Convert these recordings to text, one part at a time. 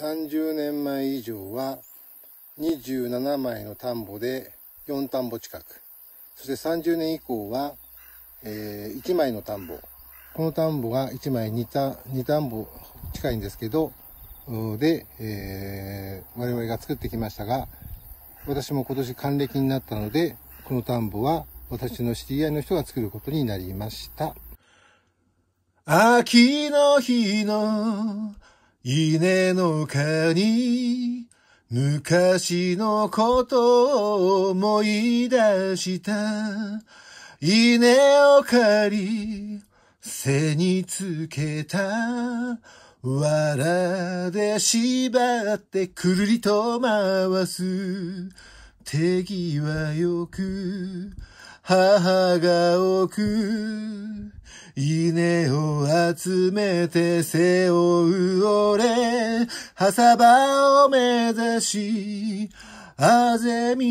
30年前以上は27枚の田んぼで4田んぼ近くそして30年以降は、えー、1枚の田んぼこの田んぼが1枚2田 ,2 田んぼ近いんですけどで、えー、我々が作ってきましたが私も今年還暦になったのでこの田んぼは私の知り合いの人が作ることになりました。秋の日の稲の蚊に昔のことを思い出した稲を借り背につけた藁で縛ってくるりと回す手際よく母が置く稲を集めて背負う俺、はさばを目指し、あぜ道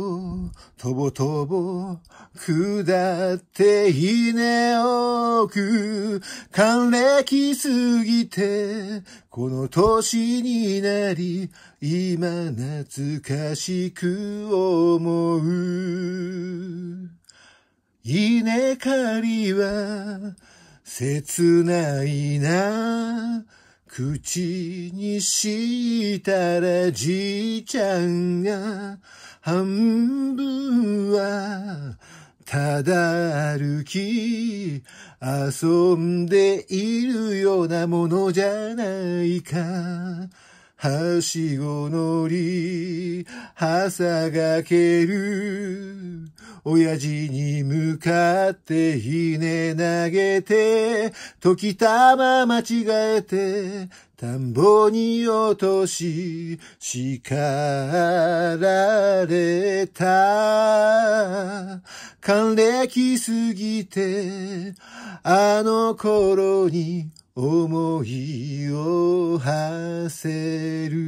をとぼとぼ下って稲をく還暦すぎてこの年になり今懐かしく思う稲刈りは切ないな。口にしたらじいちゃんが半分はただ歩き遊んでいるようなものじゃないか。はしご乗り、はさがける。親父に向かってひね投げて、時たま間違えて、田んぼに落とし、叱られた。還暦すぎて、あの頃に、思いを馳せる。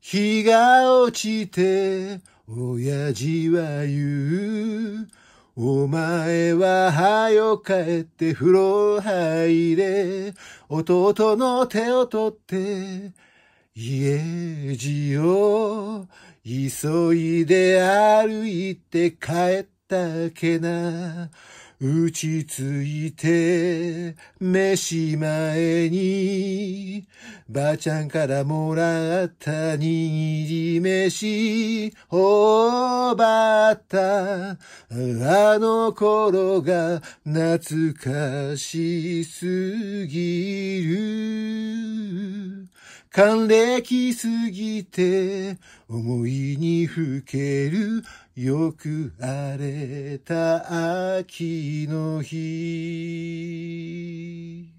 日が落ちて、親父は言う。お前ははよ帰って風呂入れ。弟の手を取って、家路を急いで歩いて帰ったけな。打ちついて、飯前に、ばあちゃんからもらった握り飯、ほばった、あの頃が懐かしすぎる。還暦すぎて、思いにふける、よく荒れた秋の日。